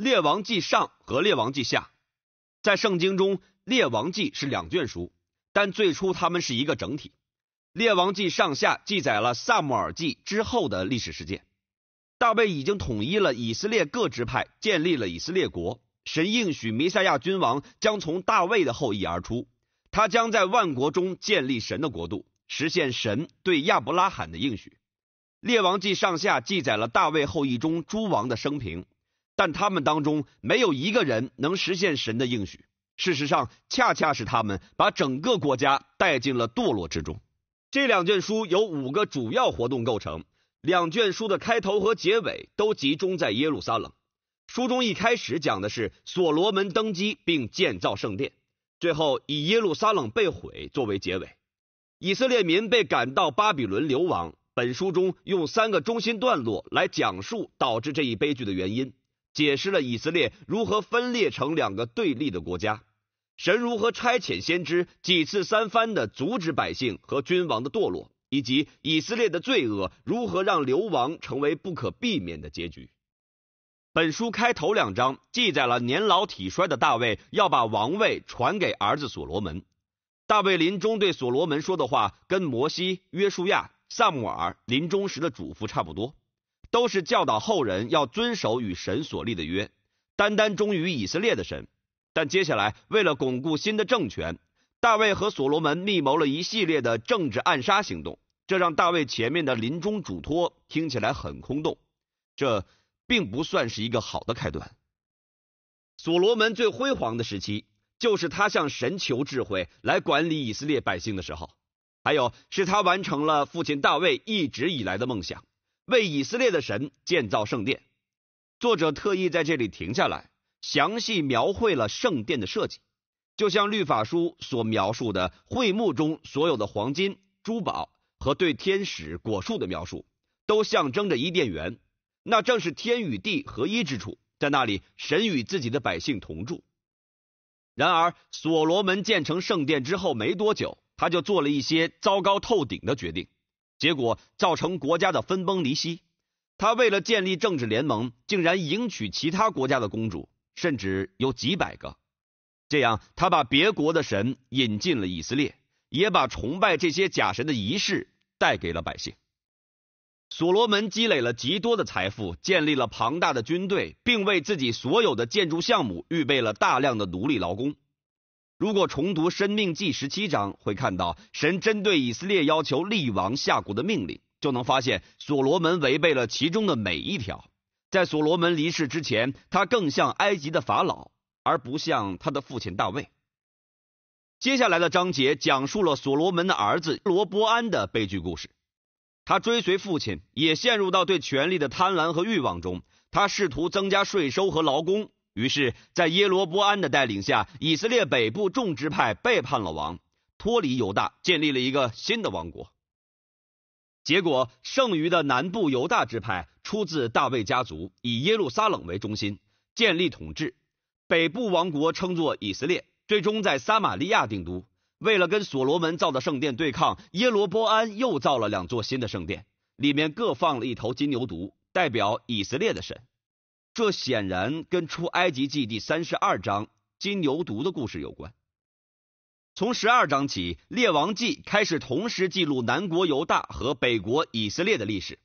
列王记上和列王记下，在圣经中，列王记是两卷书，但最初它们是一个整体。列王记上下记载了萨穆尔记之后的历史事件。大卫已经统一了以色列各支派，建立了以色列国。神应许弥赛亚君王将从大卫的后裔而出，他将在万国中建立神的国度，实现神对亚伯拉罕的应许。列王记上下记载了大卫后裔中诸王的生平。但他们当中没有一个人能实现神的应许。事实上，恰恰是他们把整个国家带进了堕落之中。这两卷书由五个主要活动构成。两卷书的开头和结尾都集中在耶路撒冷。书中一开始讲的是所罗门登基并建造圣殿，最后以耶路撒冷被毁作为结尾。以色列民被赶到巴比伦流亡。本书中用三个中心段落来讲述导致这一悲剧的原因。解释了以色列如何分裂成两个对立的国家，神如何差遣先知几次三番的阻止百姓和君王的堕落，以及以色列的罪恶如何让流亡成为不可避免的结局。本书开头两章记载了年老体衰的大卫要把王位传给儿子所罗门，大卫临终对所罗门说的话跟摩西、约书亚、萨姆尔临终时的嘱咐差不多。都是教导后人要遵守与神所立的约，单单忠于以色列的神。但接下来，为了巩固新的政权，大卫和所罗门密谋了一系列的政治暗杀行动，这让大卫前面的临终嘱托听起来很空洞。这并不算是一个好的开端。所罗门最辉煌的时期，就是他向神求智慧来管理以色列百姓的时候，还有是他完成了父亲大卫一直以来的梦想。为以色列的神建造圣殿，作者特意在这里停下来，详细描绘了圣殿的设计，就像律法书所描述的会幕中所有的黄金、珠宝和对天使果树的描述，都象征着伊甸园，那正是天与地合一之处，在那里神与自己的百姓同住。然而，所罗门建成圣殿之后没多久，他就做了一些糟糕透顶的决定。结果造成国家的分崩离析。他为了建立政治联盟，竟然迎娶其他国家的公主，甚至有几百个。这样，他把别国的神引进了以色列，也把崇拜这些假神的仪式带给了百姓。所罗门积累了极多的财富，建立了庞大的军队，并为自己所有的建筑项目预备了大量的奴隶劳工。如果重读《生命记》十七章，会看到神针对以色列要求立王下国的命令，就能发现所罗门违背了其中的每一条。在所罗门离世之前，他更像埃及的法老，而不像他的父亲大卫。接下来的章节讲述了所罗门的儿子罗伯安的悲剧故事。他追随父亲，也陷入到对权力的贪婪和欲望中。他试图增加税收和劳工。于是，在耶罗波安的带领下，以色列北部众支派背叛了王，脱离犹大，建立了一个新的王国。结果，剩余的南部犹大支派出自大卫家族，以耶路撒冷为中心建立统治。北部王国称作以色列，最终在撒玛利亚定都。为了跟所罗门造的圣殿对抗，耶罗波安又造了两座新的圣殿，里面各放了一头金牛犊，代表以色列的神。这显然跟出埃及记第三十二章金牛犊的故事有关。从十二章起，列王记开始同时记录南国犹大和北国以色列的历史。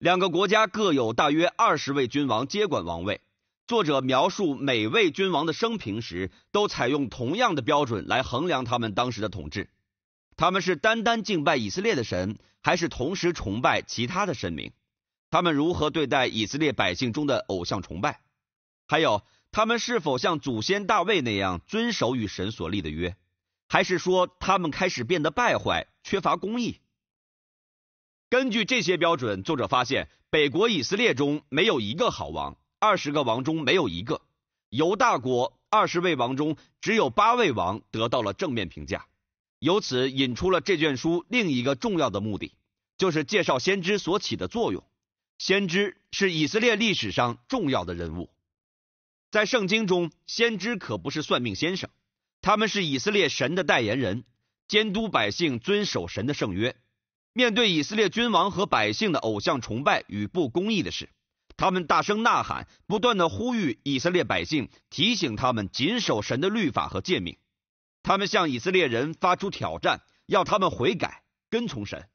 两个国家各有大约二十位君王接管王位。作者描述每位君王的生平时，都采用同样的标准来衡量他们当时的统治：他们是单单敬拜以色列的神，还是同时崇拜其他的神明？他们如何对待以色列百姓中的偶像崇拜？还有，他们是否像祖先大卫那样遵守与神所立的约？还是说他们开始变得败坏，缺乏公义？根据这些标准，作者发现北国以色列中没有一个好王，二十个王中没有一个；犹大国二十位王中只有八位王得到了正面评价。由此引出了这卷书另一个重要的目的，就是介绍先知所起的作用。先知是以色列历史上重要的人物，在圣经中，先知可不是算命先生，他们是以色列神的代言人，监督百姓遵守神的圣约。面对以色列君王和百姓的偶像崇拜与不公义的事，他们大声呐喊，不断的呼吁以色列百姓，提醒他们谨守神的律法和诫命。他们向以色列人发出挑战，要他们悔改，跟从神。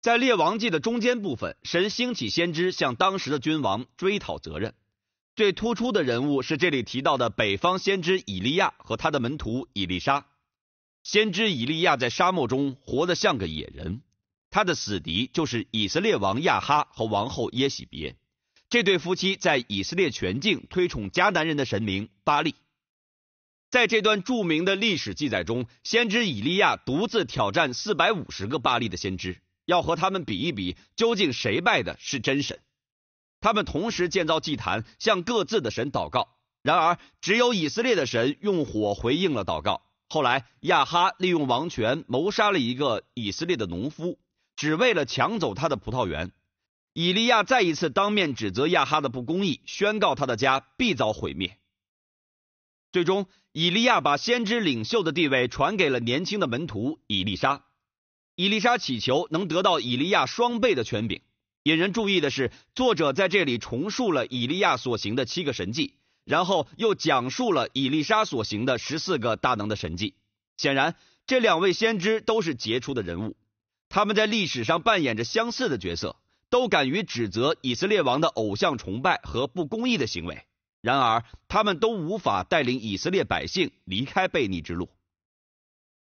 在《列王记》的中间部分，神兴起先知向当时的君王追讨责任。最突出的人物是这里提到的北方先知以利亚和他的门徒以利沙。先知以利亚在沙漠中活得像个野人，他的死敌就是以色列王亚哈和王后耶喜别。这对夫妻在以色列全境推崇迦南人的神明巴利。在这段著名的历史记载中，先知以利亚独自挑战四百五十个巴利的先知。要和他们比一比，究竟谁拜的是真神。他们同时建造祭坛，向各自的神祷告。然而，只有以色列的神用火回应了祷告。后来，亚哈利用王权谋杀了一个以色列的农夫，只为了抢走他的葡萄园。以利亚再一次当面指责亚哈的不公义，宣告他的家必遭毁灭。最终，以利亚把先知领袖的地位传给了年轻的门徒以利沙。伊丽莎祈求能得到以利亚双倍的权柄。引人注意的是，作者在这里重述了以利亚所行的七个神迹，然后又讲述了伊丽莎所行的十四个大能的神迹。显然，这两位先知都是杰出的人物，他们在历史上扮演着相似的角色，都敢于指责以色列王的偶像崇拜和不公义的行为。然而，他们都无法带领以色列百姓离开悖逆之路。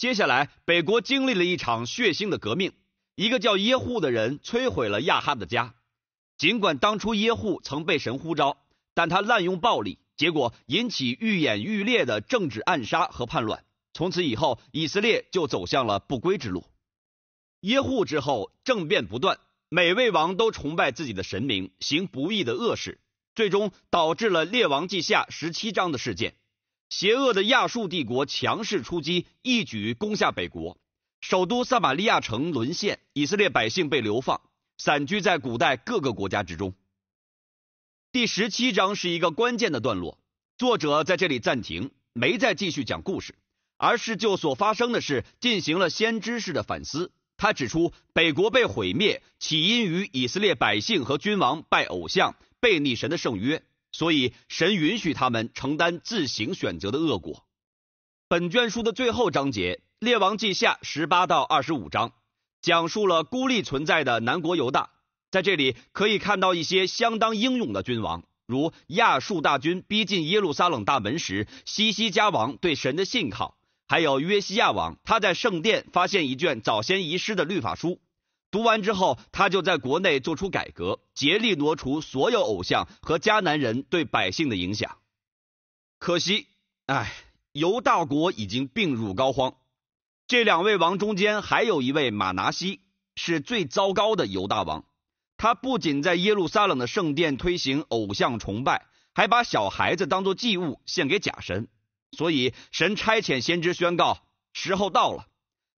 接下来，北国经历了一场血腥的革命。一个叫耶户的人摧毁了亚哈的家。尽管当初耶户曾被神呼召，但他滥用暴力，结果引起愈演愈烈的政治暗杀和叛乱。从此以后，以色列就走向了不归之路。耶户之后，政变不断，每位王都崇拜自己的神明，行不义的恶事，最终导致了列王记下十七章的事件。邪恶的亚述帝国强势出击，一举攻下北国，首都撒马利亚城沦陷，以色列百姓被流放，散居在古代各个国家之中。第十七章是一个关键的段落，作者在这里暂停，没再继续讲故事，而是就所发生的事进行了先知式的反思。他指出，北国被毁灭，起因于以色列百姓和君王拜偶像、背逆神的圣约。所以，神允许他们承担自行选择的恶果。本卷书的最后章节，列王记下十八到二十五章，讲述了孤立存在的南国犹大。在这里，可以看到一些相当英勇的君王，如亚述大军逼近耶路撒冷大门时，西西加王对神的信靠，还有约西亚王，他在圣殿发现一卷早先遗失的律法书。读完之后，他就在国内做出改革，竭力挪除所有偶像和迦南人对百姓的影响。可惜，哎，犹大国已经病入膏肓。这两位王中间还有一位马拿西，是最糟糕的犹大王。他不仅在耶路撒冷的圣殿推行偶像崇拜，还把小孩子当做祭物献给假神。所以，神差遣先知宣告：时候到了，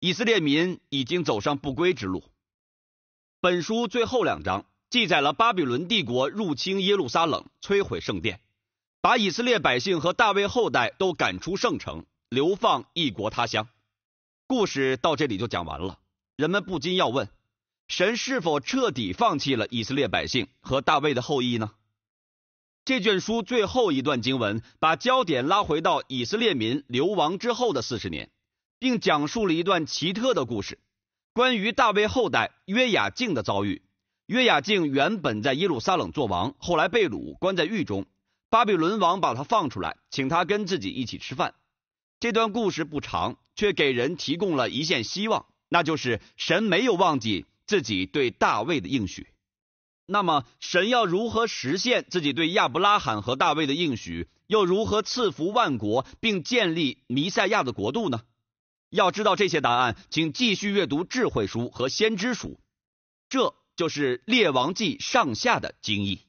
以色列民已经走上不归之路。本书最后两章记载了巴比伦帝国入侵耶路撒冷，摧毁圣殿，把以色列百姓和大卫后代都赶出圣城，流放异国他乡。故事到这里就讲完了，人们不禁要问：神是否彻底放弃了以色列百姓和大卫的后裔呢？这卷书最后一段经文把焦点拉回到以色列民流亡之后的四十年，并讲述了一段奇特的故事。关于大卫后代约雅敬的遭遇，约雅敬原本在耶路撒冷做王，后来被掳关在狱中。巴比伦王把他放出来，请他跟自己一起吃饭。这段故事不长，却给人提供了一线希望，那就是神没有忘记自己对大卫的应许。那么，神要如何实现自己对亚伯拉罕和大卫的应许？又如何赐福万国，并建立弥赛亚的国度呢？要知道这些答案，请继续阅读《智慧书》和《先知书》，这就是《列王记上》下的经义。